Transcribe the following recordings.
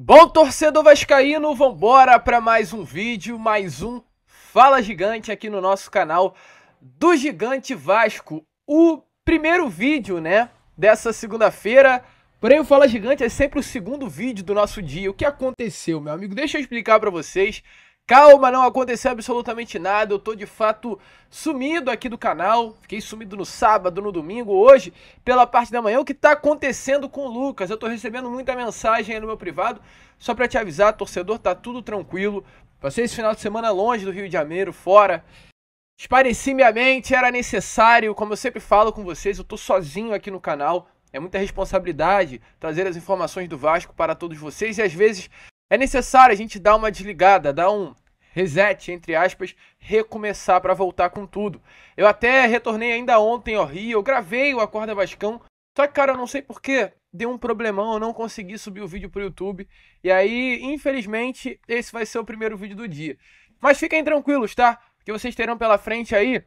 Bom torcedor vascaíno, vambora para mais um vídeo, mais um Fala Gigante aqui no nosso canal do Gigante Vasco. O primeiro vídeo, né, dessa segunda-feira, porém o Fala Gigante é sempre o segundo vídeo do nosso dia. O que aconteceu, meu amigo? Deixa eu explicar para vocês. Calma, não aconteceu absolutamente nada, eu tô de fato sumido aqui do canal, fiquei sumido no sábado, no domingo, hoje, pela parte da manhã, o que tá acontecendo com o Lucas? Eu tô recebendo muita mensagem aí no meu privado, só para te avisar, torcedor, tá tudo tranquilo, passei esse final de semana longe do Rio de Janeiro, fora, espareci minha mente, era necessário, como eu sempre falo com vocês, eu tô sozinho aqui no canal, é muita responsabilidade trazer as informações do Vasco para todos vocês e às vezes é necessário a gente dar uma desligada, dar um reset, entre aspas, recomeçar para voltar com tudo. Eu até retornei ainda ontem ao Rio, eu gravei o Acorda Vascão, só que, cara, eu não sei porquê, deu um problemão, eu não consegui subir o vídeo pro YouTube, e aí, infelizmente, esse vai ser o primeiro vídeo do dia. Mas fiquem tranquilos, tá? Que vocês terão pela frente aí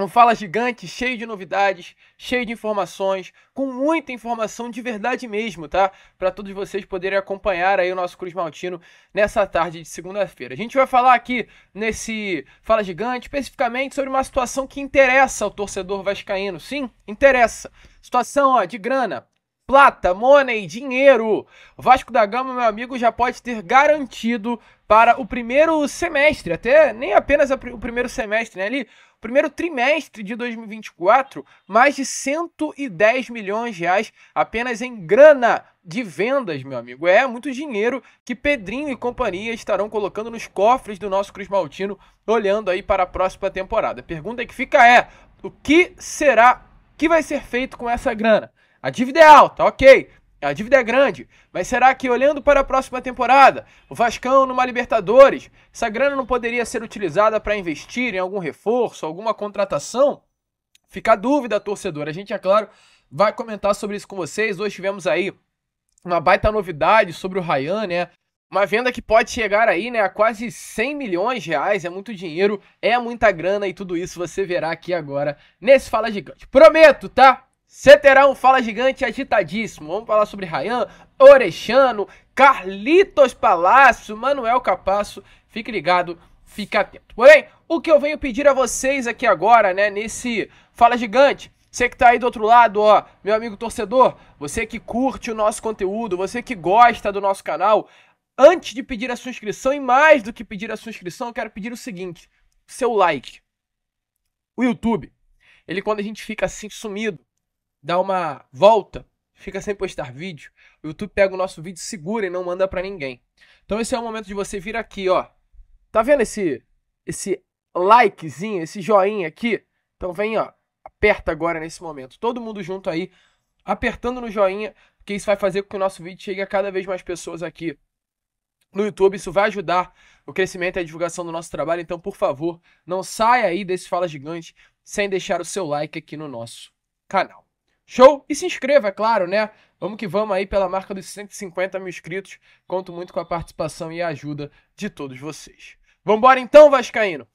um Fala Gigante cheio de novidades, cheio de informações, com muita informação de verdade mesmo, tá? Para todos vocês poderem acompanhar aí o nosso Cruz Maltino nessa tarde de segunda-feira. A gente vai falar aqui nesse Fala Gigante especificamente sobre uma situação que interessa ao torcedor vascaíno. Sim, interessa. Situação ó, de grana, plata, money, dinheiro. Vasco da Gama, meu amigo, já pode ter garantido para o primeiro semestre, até nem apenas o primeiro semestre, né? Ali, primeiro trimestre de 2024, mais de 110 milhões de reais apenas em grana de vendas, meu amigo. É muito dinheiro que Pedrinho e companhia estarão colocando nos cofres do nosso Cruz Maltino, olhando aí para a próxima temporada. A pergunta que fica é: o que será que vai ser feito com essa grana? A dívida é alta, ok. A dívida é grande, mas será que olhando para a próxima temporada, o Vascão numa Libertadores, essa grana não poderia ser utilizada para investir em algum reforço, alguma contratação? Fica a dúvida, torcedor. A gente, é claro, vai comentar sobre isso com vocês. Hoje tivemos aí uma baita novidade sobre o Ryan, né? Uma venda que pode chegar aí, né, a quase 100 milhões de reais, é muito dinheiro, é muita grana e tudo isso você verá aqui agora nesse Fala Gigante. Prometo, tá? Você terá um Fala Gigante agitadíssimo. Vamos falar sobre Rayan, Orechano, Carlitos Palácio, Manuel Capasso. Fique ligado, fique atento. Porém, o que eu venho pedir a vocês aqui agora, né, nesse Fala Gigante, você que tá aí do outro lado, ó, meu amigo torcedor, você que curte o nosso conteúdo, você que gosta do nosso canal, antes de pedir a sua inscrição e mais do que pedir a sua inscrição, eu quero pedir o seguinte: seu like. O YouTube, ele quando a gente fica assim sumido, dá uma volta, fica sem postar vídeo, o YouTube pega o nosso vídeo, segura e não manda para ninguém. Então esse é o momento de você vir aqui, ó. Tá vendo esse esse likezinho, esse joinha aqui? Então vem, ó, aperta agora nesse momento. Todo mundo junto aí, apertando no joinha, porque isso vai fazer com que o nosso vídeo chegue a cada vez mais pessoas aqui no YouTube. Isso vai ajudar o crescimento e a divulgação do nosso trabalho. Então, por favor, não saia aí desse Fala Gigante sem deixar o seu like aqui no nosso canal. Show? E se inscreva, é claro, né? Vamos que vamos aí pela marca dos 150 mil inscritos. Conto muito com a participação e a ajuda de todos vocês. Vambora então, Vascaíno!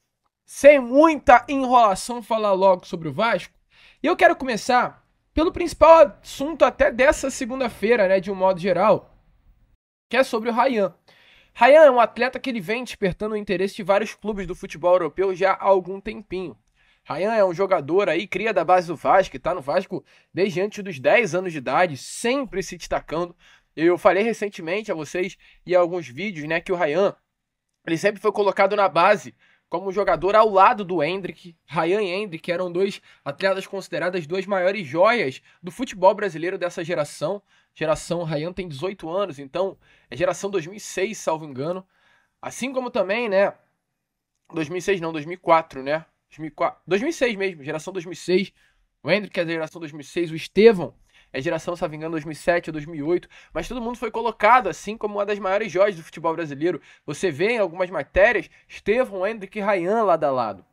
Sem muita enrolação, falar logo sobre o Vasco. E eu quero começar pelo principal assunto até dessa segunda-feira, né, de um modo geral, que é sobre o Rayan. Rayan é um atleta que ele vem despertando o interesse de vários clubes do futebol europeu já há algum tempinho. Rayan é um jogador aí, cria da base do Vasco, está no Vasco desde antes dos 10 anos de idade, sempre se destacando. Eu falei recentemente a vocês e alguns vídeos, né, que o Rayan, ele sempre foi colocado na base como jogador ao lado do Hendrick. Rayan e Hendrick eram dois atletas consideradas duas maiores joias do futebol brasileiro dessa geração. Geração Rayan tem 18 anos, então é geração 2006, salvo engano. Assim como também, né, 2006 não, 2004, né? 2004, 2006 mesmo, geração 2006. O Hendrick é da geração 2006, o Estevão é geração, se não me engano, 2007 ou 2008, mas todo mundo foi colocado assim como uma das maiores joias do futebol brasileiro. Você vê em algumas matérias Estevão, Hendrick e Ryan lado a lado.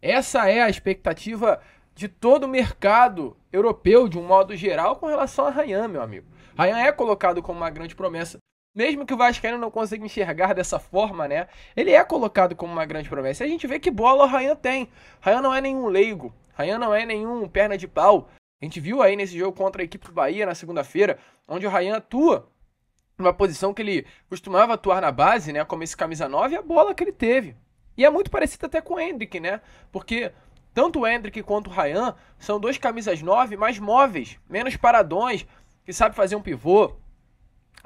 Essa é a expectativa de todo o mercado europeu, de um modo geral, com relação a Ryan, meu amigo. Ryan é colocado como uma grande promessa mesmo que o Vascaíno não consiga enxergar dessa forma, né? Ele é colocado como uma grande promessa. E a gente vê que bola o Ryan tem. Ryan não é nenhum leigo, Ryan não é nenhum perna de pau. A gente viu aí nesse jogo contra a equipe do Bahia na segunda-feira, onde o Ryan atua numa posição que ele costumava atuar na base, né? Como esse camisa 9, a bola que ele teve. E é muito parecido até com o Hendrick, né? Porque tanto o Hendrick quanto o Ryan são dois camisas 9 mais móveis, menos paradões, que sabe fazer um pivô,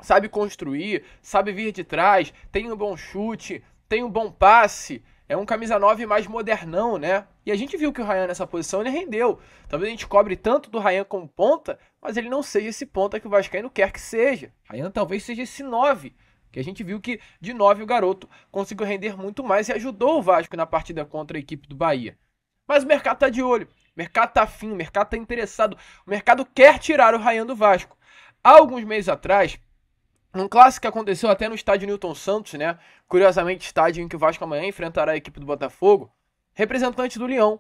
sabe construir, sabe vir de trás, tem um bom chute, tem um bom passe. É um camisa 9 mais modernão, né? E a gente viu que o Ryan nessa posição ele rendeu. Talvez a gente cobre tanto do Ryan como ponta, mas ele não seja esse ponta que o Vascaíno quer que seja. Ryan talvez seja esse 9 que a gente viu que de 9 o garoto conseguiu render muito mais e ajudou o Vasco na partida contra a equipe do Bahia. Mas o mercado tá de olho, o mercado tá afim, o mercado tá interessado, o mercado quer tirar o Ryan do Vasco. Há alguns meses atrás, um clássico que aconteceu até no estádio Newton Santos, né? Curiosamente, estádio em que o Vasco amanhã enfrentará a equipe do Botafogo. Representante do Lyon.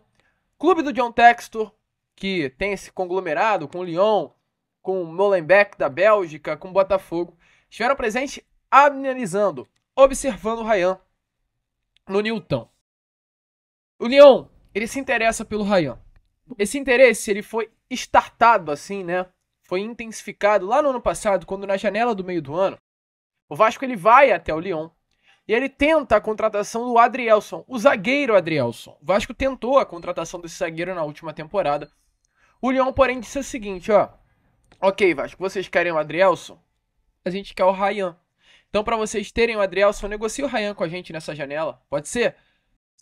Clube do John Textor, que tem esse conglomerado com o Lyon, com o Molenbeek da Bélgica, com o Botafogo. Estiveram presentes analisando, observando o Rayan no Newton. O Lyon, ele se interessa pelo Rayan. Esse interesse, ele foi estartado assim, né? foi intensificado lá no ano passado, quando na janela do meio do ano, o Vasco ele vai até o Lyon e ele tenta a contratação do Adrielson, o zagueiro Adrielson. O Vasco tentou a contratação desse zagueiro na última temporada. O Lyon, porém, disse o seguinte, ó: "OK, Vasco, vocês querem o Adrielson? A gente quer o Rayan. Então, para vocês terem o Adrielson, negocie o Rayan com a gente nessa janela. Pode ser?" Não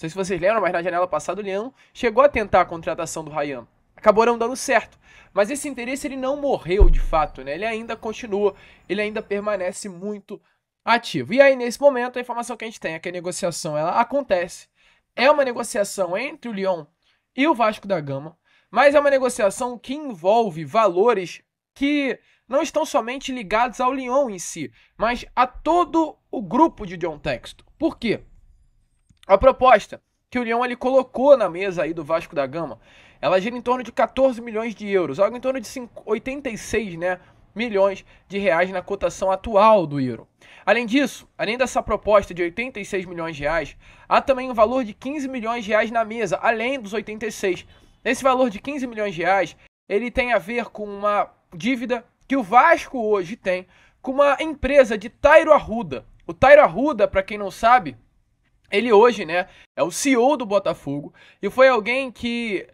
sei se vocês lembram, mas na janela passada o Leão chegou a tentar a contratação do Rayan acabou não dando certo. Mas esse interesse ele não morreu de fato, né? Ele ainda continua, ele ainda permanece muito ativo. E aí nesse momento a informação que a gente tem é que a negociação ela acontece. É uma negociação entre o Lyon e o Vasco da Gama, mas é uma negociação que envolve valores que não estão somente ligados ao Lyon em si, mas a todo o grupo de John Texto. Por quê? A proposta que o Lyon ele colocou na mesa aí do Vasco da Gama ela gira em torno de 14 milhões de euros, algo em torno de 86 né, milhões de reais na cotação atual do euro. Além disso, além dessa proposta de 86 milhões de reais, há também um valor de 15 milhões de reais na mesa, além dos 86. Esse valor de 15 milhões de reais, ele tem a ver com uma dívida que o Vasco hoje tem com uma empresa de Tairo Arruda. O Tairo Arruda, para quem não sabe, ele hoje, né, é o CEO do Botafogo e foi alguém que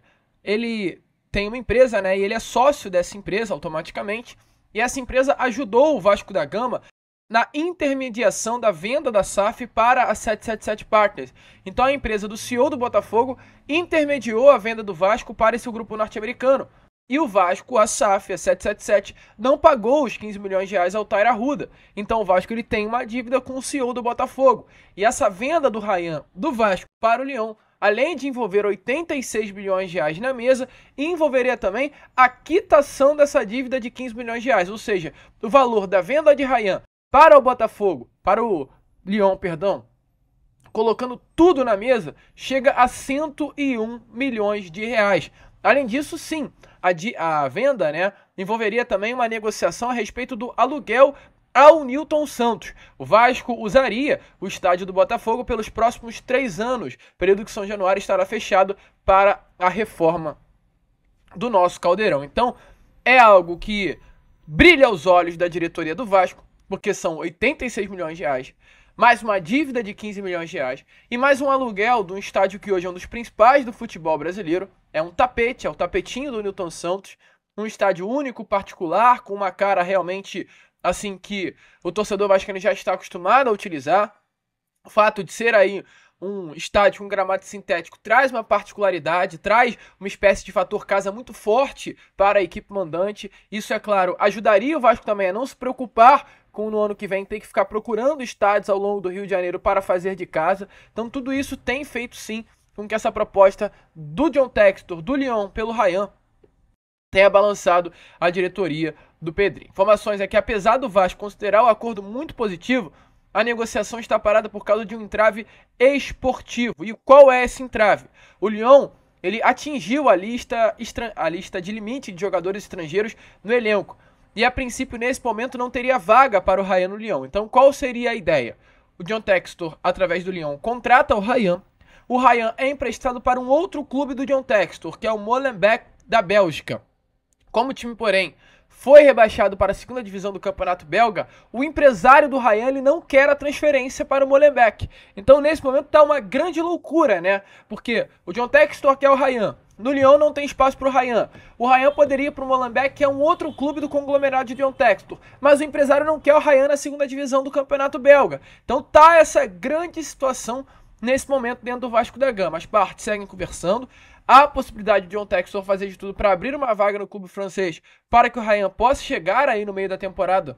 ele tem uma empresa, né? E ele é sócio dessa empresa automaticamente. E essa empresa ajudou o Vasco da Gama na intermediação da venda da SAF para a 777 Partners. Então a empresa do CEO do Botafogo intermediou a venda do Vasco para esse grupo norte-americano. E o Vasco, a SAF, a 777, não pagou os 15 milhões de reais ao Taira Ruda. Então o Vasco ele tem uma dívida com o CEO do Botafogo. E essa venda do Ryan do Vasco para o Leão além de envolver 86 bilhões de reais na mesa, envolveria também a quitação dessa dívida de 15 milhões de reais, ou seja, o valor da venda de Rayan para o Botafogo, para o Lyon, perdão, colocando tudo na mesa, chega a 101 milhões de reais. Além disso, sim, a, a venda né, envolveria também uma negociação a respeito do aluguel ao Newton Santos. O Vasco usaria o estádio do Botafogo pelos próximos três anos, período que São Januário estará fechado para a reforma do nosso caldeirão. Então, é algo que brilha aos olhos da diretoria do Vasco, porque são 86 milhões de reais, mais uma dívida de 15 milhões de reais e mais um aluguel de um estádio que hoje é um dos principais do futebol brasileiro. É um tapete, é o tapetinho do Nilton Santos, um estádio único, particular, com uma cara realmente assim que o torcedor vascaíno já está acostumado a utilizar. O fato de ser aí um estádio com um gramado sintético traz uma particularidade, traz uma espécie de fator casa muito forte para a equipe mandante. Isso, é claro, ajudaria o Vasco também a não se preocupar com no ano que vem ter que ficar procurando estádios ao longo do Rio de Janeiro para fazer de casa. Então, tudo isso tem feito sim com que essa proposta do John Textor, do Lyon, pelo Ryan, tenha balançado a diretoria do Pedrinho. Informações é que, apesar do Vasco considerar o acordo muito positivo, a negociação está parada por causa de um entrave esportivo. E qual é esse entrave? O Lyon ele atingiu a lista, a lista de limite de jogadores estrangeiros no elenco. E a princípio, nesse momento, não teria vaga para o Rayan no Lyon. Então, qual seria a ideia? O John Textor, através do Lyon, contrata o Rayan. O Rayan é emprestado para um outro clube do John Textor, que é o Molenbeek da Bélgica. Como o time, porém, foi rebaixado para a segunda divisão do campeonato belga, o empresário do Ryan ele não quer a transferência para o Molenbeek. Então, nesse momento, está uma grande loucura, né? Porque o John Textor quer é o Ryan. No Lyon não tem espaço para o Ryan. O Ryan poderia ir para o Molenbeek, que é um outro clube do conglomerado de John Textor. Mas o empresário não quer o Ryan na segunda divisão do campeonato belga. Então tá essa grande situação nesse momento dentro do Vasco da Gama. As partes seguem conversando há a possibilidade de um Texor fazer de tudo para abrir uma vaga no clube francês para que o Ryan possa chegar aí no meio da temporada,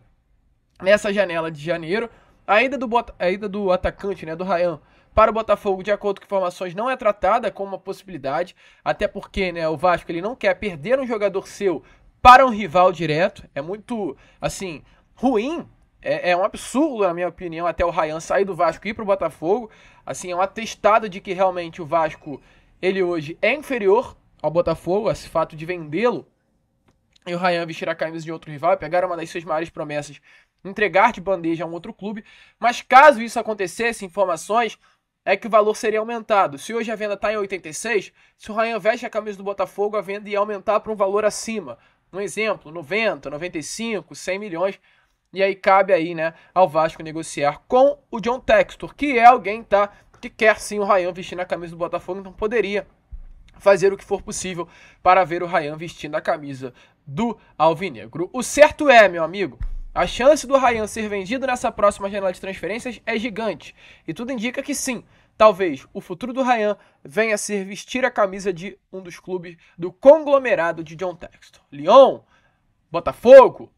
nessa janela de janeiro. A ida do, bota, a ida do atacante, né, do Ryan, para o Botafogo, de acordo com informações, não é tratada como uma possibilidade, até porque né, o Vasco ele não quer perder um jogador seu para um rival direto. É muito, assim, ruim é, é, um absurdo, na minha opinião, até o Ryan sair do Vasco e ir para o Botafogo. Assim, é um atestado de que realmente o Vasco ele hoje é inferior ao Botafogo, esse fato de vendê-lo e o Ryan vestir a camisa de outro rival, é pegar uma das suas maiores promessas, entregar de bandeja a um outro clube. Mas caso isso acontecesse, informações é que o valor seria aumentado. Se hoje a venda está em 86, se o Ryan veste a camisa do Botafogo, a venda ia aumentar para um valor acima. Um exemplo, 90, 95, 100 milhões. E aí cabe aí, né, ao Vasco negociar com o John Textor, que é alguém tá que quer sim o Ryan vestindo a camisa do Botafogo, então poderia fazer o que for possível para ver o Ryan vestindo a camisa do Alvinegro. O certo é, meu amigo, a chance do Ryan ser vendido nessa próxima janela de transferências é gigante. E tudo indica que sim. Talvez o futuro do Ryan venha a ser vestir a camisa de um dos clubes do conglomerado de John Texton. Lyon, Botafogo,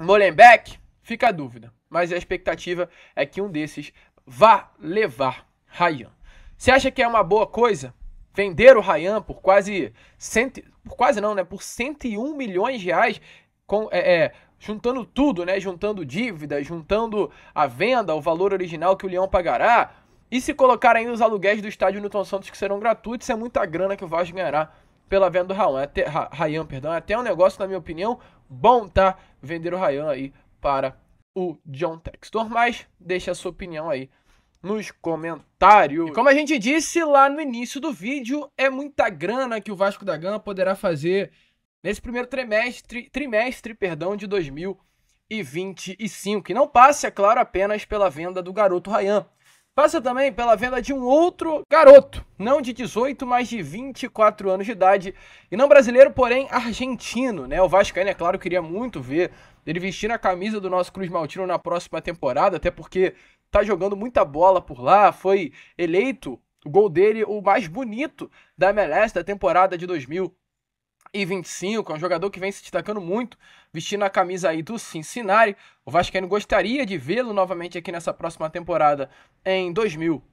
Molenbeek, fica a dúvida. Mas a expectativa é que um desses vá levar Ryan. Você acha que é uma boa coisa vender o Ryan por quase cento, por quase não, né, por 101 milhões de reais com é, é, juntando tudo, né, juntando dívida, juntando a venda, o valor original que o Leão pagará, e se colocar ainda os aluguéis do estádio Newton Santos que serão gratuitos, é muita grana que o Vasco ganhará pela venda do Rayan, é até, Rayan, perdão, é até um negócio, na minha opinião, bom, tá? Vender o Rayan aí para o John Textor. Mas deixa a sua opinião aí nos comentários. E como a gente disse lá no início do vídeo, é muita grana que o Vasco da Gama poderá fazer nesse primeiro trimestre, trimestre, perdão, de 2025. E não passe, é claro, apenas pela venda do garoto Rayan. Passa também pela venda de um outro garoto, não de 18, mas de 24 anos de idade, e não brasileiro, porém argentino, né? O Vascaíno, é claro, queria muito ver ele vestir a camisa do nosso Cruz Maltino na próxima temporada, até porque tá jogando muita bola por lá, foi eleito o gol dele o mais bonito da MLS da temporada de 2025. É um jogador que vem se destacando muito, vestindo a camisa aí do Cincinnati. O Vascaíno gostaria de vê-lo novamente aqui nessa próxima temporada em 2025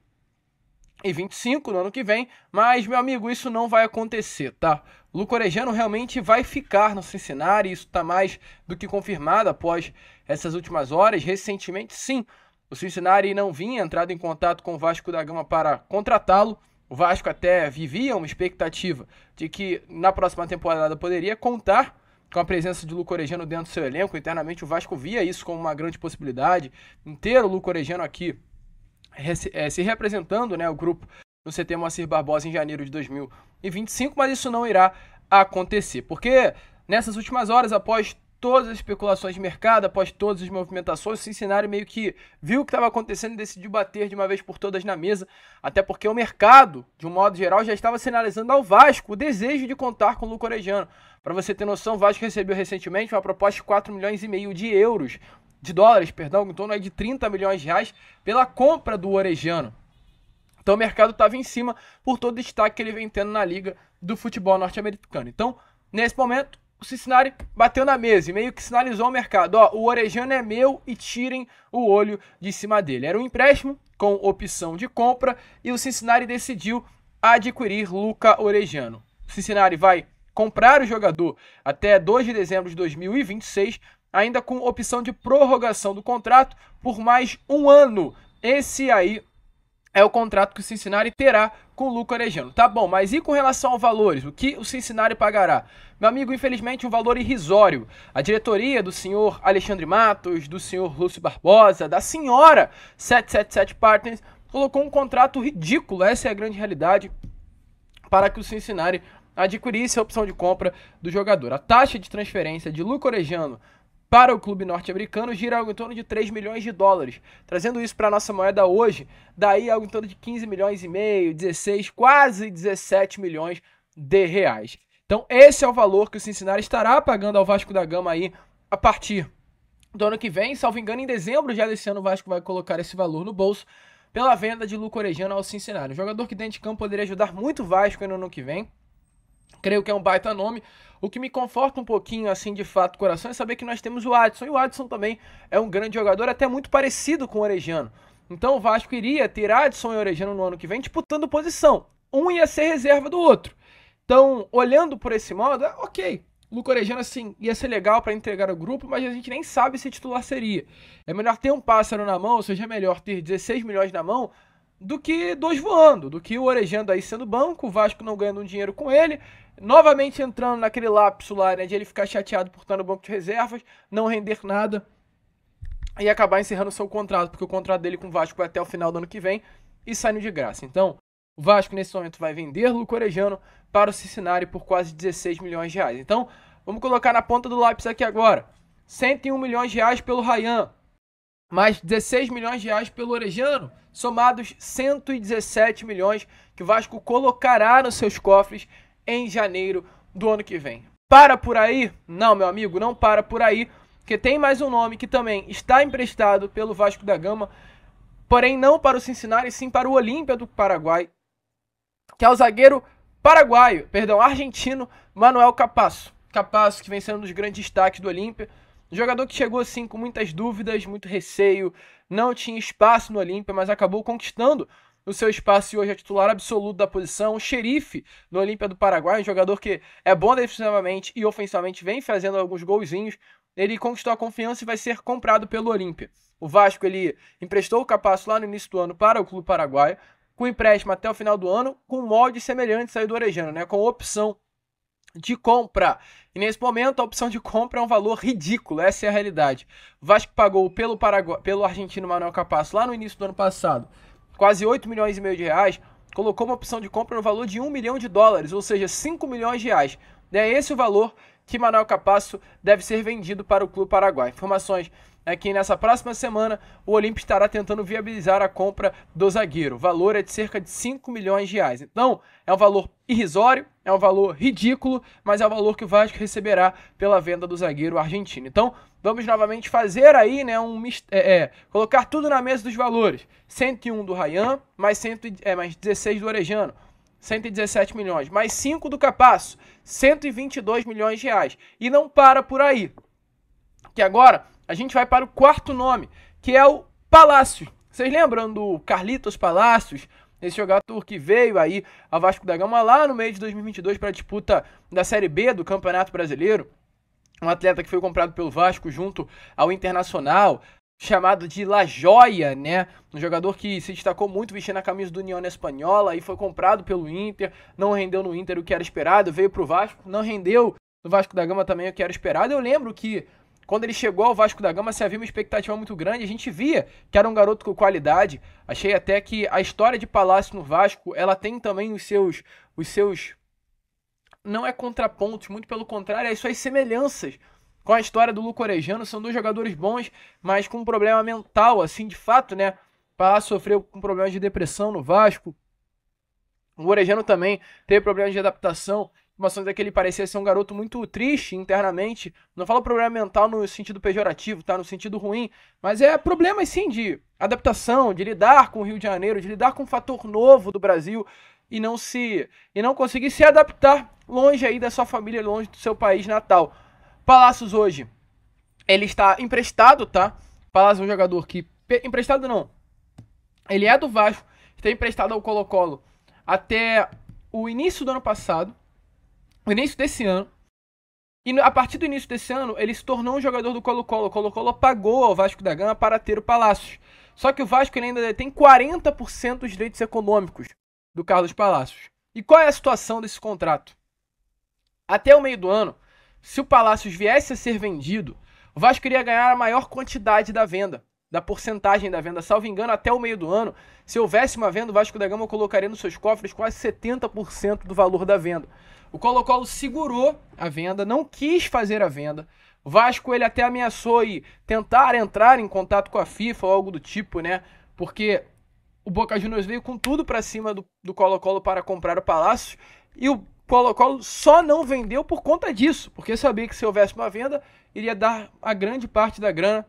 e 25 no ano que vem, mas meu amigo, isso não vai acontecer, tá? O realmente vai ficar no Cincinnati, isso tá mais do que confirmado após essas últimas horas, recentemente sim. O Cincinnati não vinha entrado em contato com o Vasco da Gama para contratá-lo. O Vasco até vivia uma expectativa de que na próxima temporada poderia contar com a presença de Luco Orejano dentro do seu elenco. Internamente o Vasco via isso como uma grande possibilidade. Inteiro o Luco aqui eh, eh, se representando né, o grupo no CT Moacir Barbosa em janeiro de 2025, mas isso não irá acontecer. Porque nessas últimas horas, após todas as especulações de mercado, após todas as movimentações, o Cincinnati meio que viu o que estava acontecendo e decidiu bater de uma vez por todas na mesa, até porque o mercado, de um modo geral, já estava sinalizando ao Vasco o desejo de contar com o Luco Orejano. Para você ter noção, o Vasco recebeu recentemente uma proposta de 4 milhões e meio de euros, de dólares, perdão, em torno de 30 milhões de reais, pela compra do Orejano. Então o mercado estava em cima por todo o destaque que ele vem tendo na liga do futebol norte-americano. Então, nesse momento, o Cincinnati bateu na mesa e meio que sinalizou ao mercado: ó, o Orejano é meu e tirem o olho de cima dele. Era um empréstimo com opção de compra e o Cincinnati decidiu adquirir Luca Orejano. O Cincinnati vai comprar o jogador até 2 de dezembro de 2026, ainda com opção de prorrogação do contrato por mais um ano. Esse aí é o contrato que o Cincinnati terá com o Luco Arejano. Tá bom, mas e com relação aos valores? O que o Cincinnati pagará? Meu amigo, infelizmente um valor irrisório. A diretoria do senhor Alexandre Matos, do senhor Lúcio Barbosa, da senhora 777 Partners, colocou um contrato ridículo. Essa é a grande realidade para que o Cincinnati adquirisse a opção de compra do jogador. A taxa de transferência de Luco para o clube norte-americano gira algo em torno de 3 milhões de dólares. Trazendo isso para a nossa moeda hoje, daí algo em torno de 15 milhões e meio, 16, quase 17 milhões de reais. Então esse é o valor que o Cincinnati estará pagando ao Vasco da Gama aí a partir do ano que vem, salvo engano, em dezembro já desse ano o Vasco vai colocar esse valor no bolso pela venda de Luco Orejano ao Cincinnati. Um jogador que dentro de campo poderia ajudar muito o Vasco no ano que vem creio que é um baita nome. O que me conforta um pouquinho, assim, de fato, coração, é saber que nós temos o Adson. E o Adson também é um grande jogador, até muito parecido com o Orejano. Então o Vasco iria ter Adson e Orejano no ano que vem, disputando posição. Um ia ser reserva do outro. Então, olhando por esse modo, é ok. Luca Orejano, assim, ia ser legal para entregar o grupo, mas a gente nem sabe se titular seria. É melhor ter um pássaro na mão, ou seja, é melhor ter 16 milhões na mão do que dois voando, do que o Orejando aí sendo banco, o Vasco não ganhando um dinheiro com ele, novamente entrando naquele lapso lá, né, de ele ficar chateado por estar no banco de reservas, não render nada e acabar encerrando seu contrato, porque o contrato dele com o Vasco vai até o final do ano que vem e saindo de graça. Então, o Vasco nesse momento vai vender Luco Orejano para o Cincinnati por quase 16 milhões de reais. Então, vamos colocar na ponta do lápis aqui agora. 101 milhões de reais pelo Rayan, mais 16 milhões de reais pelo Orejano, somados 117 milhões que o Vasco colocará nos seus cofres em janeiro do ano que vem. Para por aí? Não, meu amigo, não para por aí, porque tem mais um nome que também está emprestado pelo Vasco da Gama, porém não para o Cincinnati, sim para o Olímpia do Paraguai, que é o zagueiro paraguaio, perdão, argentino Manuel Capasso. Capasso que vem sendo um dos grandes destaques do Olímpia, um jogador que chegou assim com muitas dúvidas, muito receio, não tinha espaço no Olímpia, mas acabou conquistando o seu espaço e hoje é titular absoluto da posição. O xerife no Olímpia do Paraguai, um jogador que é bom defensivamente e ofensivamente, vem fazendo alguns golzinhos. Ele conquistou a confiança e vai ser comprado pelo Olímpia. O Vasco ele emprestou o Capasso lá no início do ano para o clube paraguaio, com empréstimo até o final do ano, com molde semelhante ao do Orejano, né? Com opção de compra. E nesse momento, a opção de compra é um valor ridículo, essa é a realidade. Vasco pagou pelo, Paraguai, pelo argentino Manuel Capasso lá no início do ano passado quase 8 milhões e meio de reais, colocou uma opção de compra no valor de 1 milhão de dólares, ou seja, 5 milhões de reais. É esse o valor que Manuel Capasso deve ser vendido para o clube paraguai. Informações é que nessa próxima semana o Olímpio estará tentando viabilizar a compra do zagueiro. O valor é de cerca de 5 milhões de reais. Então, é um valor irrisório, é um valor ridículo, mas é o valor que o Vasco receberá pela venda do zagueiro argentino. Então, vamos novamente fazer aí, né, um é, é, colocar tudo na mesa dos valores. 101 do Rayan, mais, é, mais 16 do Orejano. 117 milhões, mais 5 do Capasso, 122 milhões de reais. E não para por aí. Que agora a gente vai para o quarto nome, que é o Palácio. Vocês lembram do Carlitos Palácios, esse jogador que veio aí a Vasco da Gama lá no meio de 2022 para a disputa da Série B do Campeonato Brasileiro. Um atleta que foi comprado pelo Vasco junto ao Internacional, chamado de La Joia, né? Um jogador que se destacou muito vestindo a camisa do União Espanhola e foi comprado pelo Inter, não rendeu no Inter o que era esperado, veio para o Vasco, não rendeu no Vasco da Gama também o que era esperado. Eu lembro que quando ele chegou ao Vasco da Gama, se havia uma expectativa muito grande, a gente via que era um garoto com qualidade. Achei até que a história de Palácio no Vasco, ela tem também os seus os seus não é contrapontos, muito pelo contrário, é suas semelhanças com a história do Luco Orejano, são dois jogadores bons, mas com um problema mental, assim, de fato, né? Palácio sofreu com problemas de depressão no Vasco. O Orejano também teve problemas de adaptação informações é que ele parecia ser um garoto muito triste internamente. Não falo problema mental no sentido pejorativo, tá? No sentido ruim. Mas é problema, sim, de adaptação, de lidar com o Rio de Janeiro, de lidar com um fator novo do Brasil e não se e não conseguir se adaptar longe aí da sua família, longe do seu país natal. Palácios hoje, ele está emprestado, tá? Palácio é um jogador que emprestado não. Ele é do Vasco, está emprestado ao Colo-Colo até o início do ano passado no início desse ano. E a partir do início desse ano, ele se tornou um jogador do Colo-Colo. O Colo-Colo pagou ao Vasco da Gama para ter o Palácios. Só que o Vasco ele ainda tem 40% dos direitos econômicos do Carlos Palácios. E qual é a situação desse contrato? Até o meio do ano, se o Palácios viesse a ser vendido, o Vasco iria ganhar a maior quantidade da venda, da porcentagem da venda. Salvo engano, até o meio do ano, se houvesse uma venda, o Vasco da Gama colocaria nos seus cofres quase 70% do valor da venda. O Colo-Colo segurou a venda, não quis fazer a venda. O Vasco ele até ameaçou e tentar entrar em contato com a FIFA ou algo do tipo, né? Porque o Boca Juniors veio com tudo para cima do Colo-Colo para comprar o Palácio e o Colo-Colo só não vendeu por conta disso, porque sabia que se houvesse uma venda, iria dar a grande parte da grana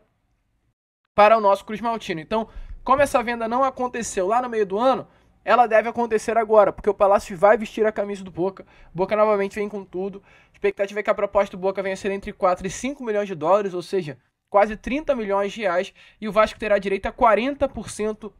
para o nosso Cruz Maltino. Então, como essa venda não aconteceu lá no meio do ano, ela deve acontecer agora, porque o Palácio vai vestir a camisa do Boca. Boca novamente vem com tudo. A expectativa é que a proposta do Boca venha a ser entre 4 e 5 milhões de dólares, ou seja, quase 30 milhões de reais, e o Vasco terá direito a 40%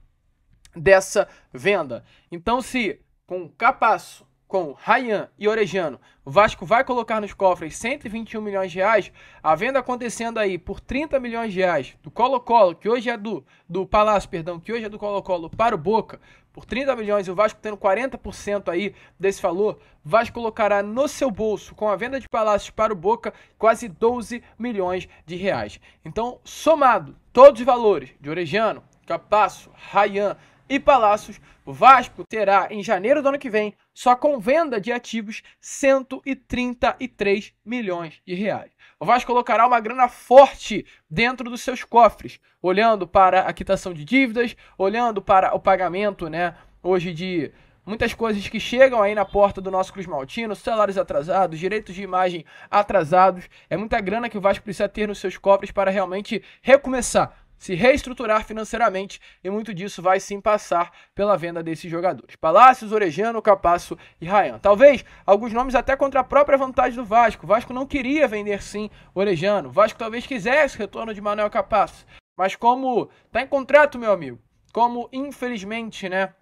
dessa venda. Então, se com Capasso, com Rayan e Orejano, o Vasco vai colocar nos cofres 121 milhões de reais, a venda acontecendo aí por 30 milhões de reais do Colo-Colo, que hoje é do, do Palácio, perdão, que hoje é do Colo-Colo para o Boca, por 30 milhões e o Vasco tendo 40% aí desse valor, Vasco colocará no seu bolso, com a venda de Palácios para o Boca, quase 12 milhões de reais. Então, somado todos os valores de Orejano, Capasso, Rayan e Palácios, o Vasco terá em janeiro do ano que vem, só com venda de ativos, 133 milhões de reais o Vasco colocará uma grana forte dentro dos seus cofres, olhando para a quitação de dívidas, olhando para o pagamento, né, hoje de muitas coisas que chegam aí na porta do nosso Cruz Maltino, salários atrasados, direitos de imagem atrasados, é muita grana que o Vasco precisa ter nos seus cofres para realmente recomeçar se reestruturar financeiramente e muito disso vai sim passar pela venda desses jogadores. Palácios, Orejano, Capasso e Ryan. Talvez alguns nomes até contra a própria vontade do Vasco. O Vasco não queria vender sim Orejano. O Vasco talvez quisesse o retorno de Manuel Capasso. Mas como tá em contrato, meu amigo, como infelizmente, né,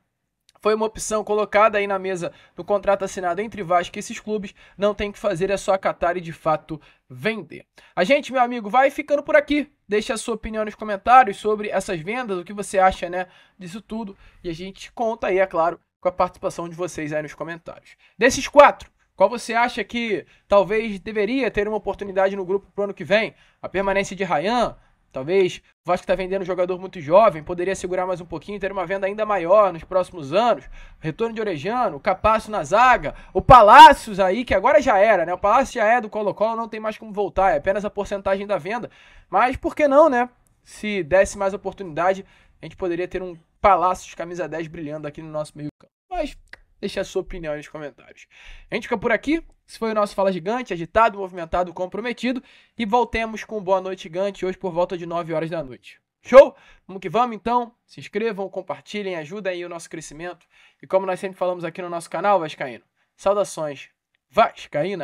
foi uma opção colocada aí na mesa do contrato assinado entre Vasco e esses clubes, não tem que fazer, é só acatar e de fato vender. A gente, meu amigo, vai ficando por aqui. Deixe a sua opinião nos comentários sobre essas vendas, o que você acha, né, disso tudo. E a gente conta aí, é claro, com a participação de vocês aí nos comentários. Desses quatro, qual você acha que talvez deveria ter uma oportunidade no grupo pro ano que vem? A permanência de Ryan, Talvez o Vasco está vendendo um jogador muito jovem, poderia segurar mais um pouquinho, ter uma venda ainda maior nos próximos anos. Retorno de Orejano, Capasso na zaga, o Palácios aí, que agora já era, né? O Palácio já é do Colo-Colo, não tem mais como voltar, é apenas a porcentagem da venda. Mas por que não, né? Se desse mais oportunidade, a gente poderia ter um Palácios camisa 10 brilhando aqui no nosso meio campo. Mas Deixe a sua opinião aí nos comentários. A gente fica por aqui. Esse foi o nosso Fala Gigante, agitado, movimentado, comprometido. E voltemos com Boa Noite Gigante hoje por volta de 9 horas da noite. Show? Vamos que vamos então. Se inscrevam, compartilhem, ajudem aí o nosso crescimento. E como nós sempre falamos aqui no nosso canal, Vascaíno, saudações Vascaínas!